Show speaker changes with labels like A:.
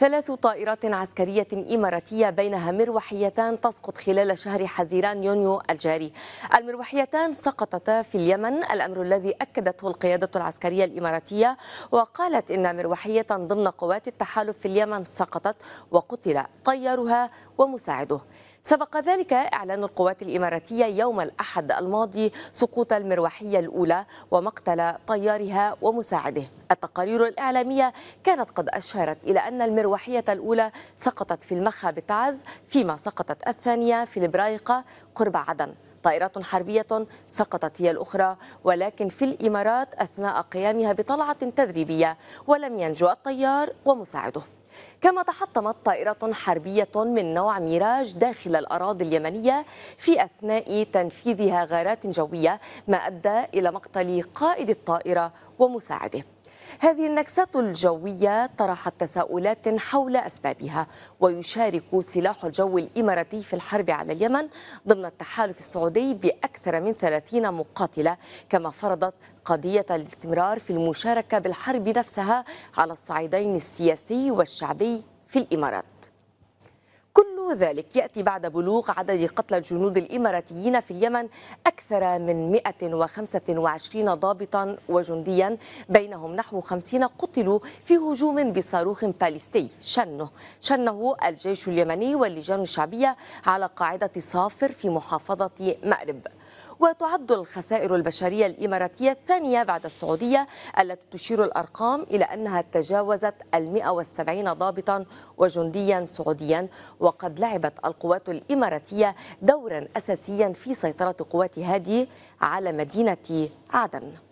A: ثلاث طائرات عسكرية إماراتية بينها مروحيتان تسقط خلال شهر حزيران يونيو الجاري المروحيتان سقطتا في اليمن الأمر الذي أكدته القيادة العسكرية الإماراتية وقالت إن مروحية ضمن قوات التحالف في اليمن سقطت وقتل طيارها ومساعده سبق ذلك إعلان القوات الإماراتية يوم الأحد الماضي سقوط المروحية الأولى ومقتل طيارها ومساعده التقارير الإعلامية كانت قد أشارت إلى أن المروحية الأولى سقطت في المخا بتعز فيما سقطت الثانية في البرايقة قرب عدن طائرات حربية سقطت هي الأخرى ولكن في الإمارات أثناء قيامها بطلعة تدريبية ولم ينجو الطيار ومساعده كما تحطمت طائرة حربية من نوع ميراج داخل الأراضي اليمنية في أثناء تنفيذها غارات جوية ما أدى إلى مقتل قائد الطائرة ومساعده هذه النكسات الجوية طرحت تساؤلات حول أسبابها ويشارك سلاح الجو الإماراتي في الحرب على اليمن ضمن التحالف السعودي بأكثر من 30 مقاتلة كما فرضت قضية الاستمرار في المشاركة بالحرب نفسها على الصعيدين السياسي والشعبي في الإمارات ذلك يأتي بعد بلوغ عدد قتلى الجنود الإماراتيين في اليمن أكثر من 125 ضابطا وجنديا بينهم نحو 50 قتلوا في هجوم بصاروخ باليستي شنه شنه الجيش اليمني واللجان الشعبية على قاعدة صافر في محافظة مأرب وتعد الخسائر البشرية الإماراتية الثانية بعد السعودية التي تشير الأرقام إلى أنها تجاوزت المئة والسبعين ضابطا وجنديا سعوديا وقد لعبت القوات الإماراتية دورا أساسيا في سيطرة قوات هادي على مدينة عدن